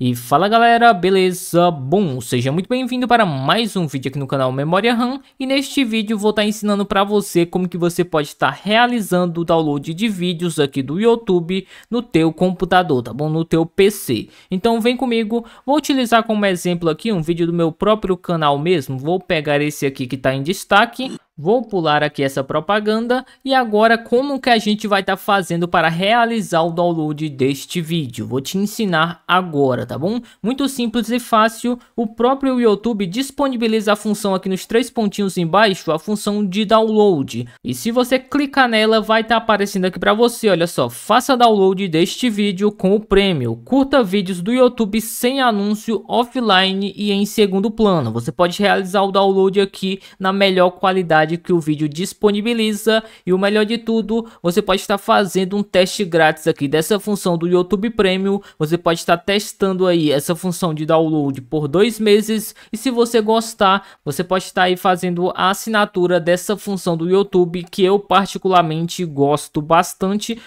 E fala galera, beleza? Bom, seja muito bem-vindo para mais um vídeo aqui no canal Memória RAM e neste vídeo vou estar tá ensinando para você como que você pode estar tá realizando o download de vídeos aqui do YouTube no teu computador, tá bom? No teu PC. Então vem comigo, vou utilizar como exemplo aqui um vídeo do meu próprio canal mesmo, vou pegar esse aqui que está em destaque, Vou pular aqui essa propaganda e agora como que a gente vai estar tá fazendo para realizar o download deste vídeo. Vou te ensinar agora, tá bom? Muito simples e fácil, o próprio YouTube disponibiliza a função aqui nos três pontinhos embaixo, a função de download. E se você clicar nela, vai estar tá aparecendo aqui para você, olha só, faça download deste vídeo com o prêmio. Curta vídeos do YouTube sem anúncio, offline e em segundo plano. Você pode realizar o download aqui na melhor qualidade qualidade que o vídeo disponibiliza e o melhor de tudo, você pode estar fazendo um teste grátis aqui dessa função do YouTube Premium, você pode estar testando aí essa função de download por dois meses e se você gostar, você pode estar aí fazendo a assinatura dessa função do YouTube que eu particularmente gosto bastante